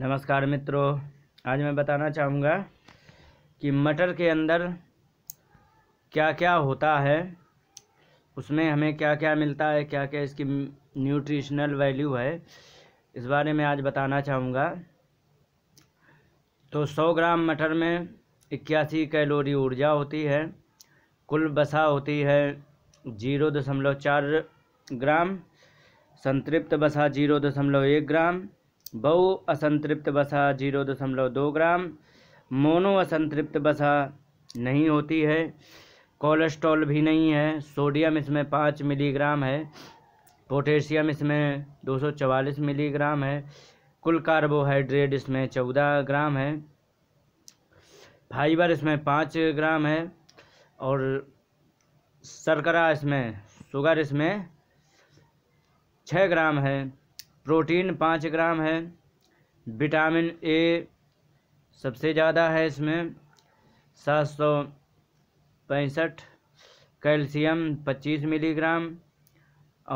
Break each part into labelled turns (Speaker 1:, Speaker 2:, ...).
Speaker 1: नमस्कार मित्रों आज मैं बताना चाहूँगा कि मटर के अंदर क्या क्या होता है उसमें हमें क्या क्या मिलता है क्या क्या इसकी न्यूट्रिशनल वैल्यू है इस बारे में आज बताना चाहूँगा तो 100 ग्राम मटर में इक्यासी कैलोरी ऊर्जा होती है कुल बसा होती है जीरो दशमलव चार ग्राम संतृप्त बसा जीरो दशमलव एक ग्राम बहु असंतृप्त बसा जीरो दशमलव दो ग्राम मोनो असंतृप्त बसा नहीं होती है कोलेस्ट्रॉल भी नहीं है सोडियम इसमें पाँच मिलीग्राम है पोटेशियम इसमें दो सौ चवालीस मिलीग्राम है कुल कार्बोहाइड्रेट इसमें चौदह ग्राम है फाइबर इसमें पाँच ग्राम है और शर्करा इसमें शुगर इसमें छः ग्राम है प्रोटीन पाँच ग्राम है विटामिन ए सबसे ज़्यादा है इसमें सात सौ पैंसठ कैल्शियम पच्चीस मिलीग्राम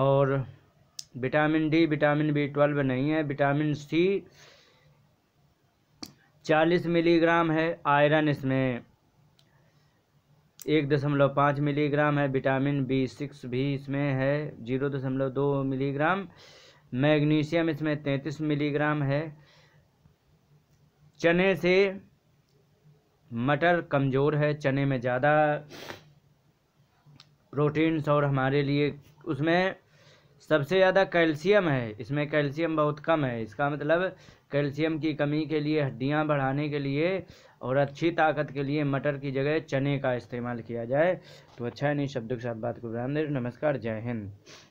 Speaker 1: और vitamin D vitamin B twelve नहीं है विटामिन सी चालीस मिलीग्राम है आयरन इसमें एक दशमलव पाँच मिलीग्राम है विटामिन बी सिक्स भी इसमें है जीरो दशमलव दो मिलीग्राम मैग्नीशियम इसमें तैंतीस मिलीग्राम है चने से मटर कमज़ोर है चने में ज़्यादा प्रोटीन्स और हमारे लिए उसमें सबसे ज़्यादा कैल्शियम है इसमें कैल्शियम बहुत कम है इसका मतलब कैल्शियम की कमी के लिए हड्डियाँ बढ़ाने के लिए और अच्छी ताकत के लिए मटर की जगह चने का इस्तेमाल किया जाए तो अच्छा है नहीं शब्दों के साथ बात को ध्यान दे नमस्कार जय हिंद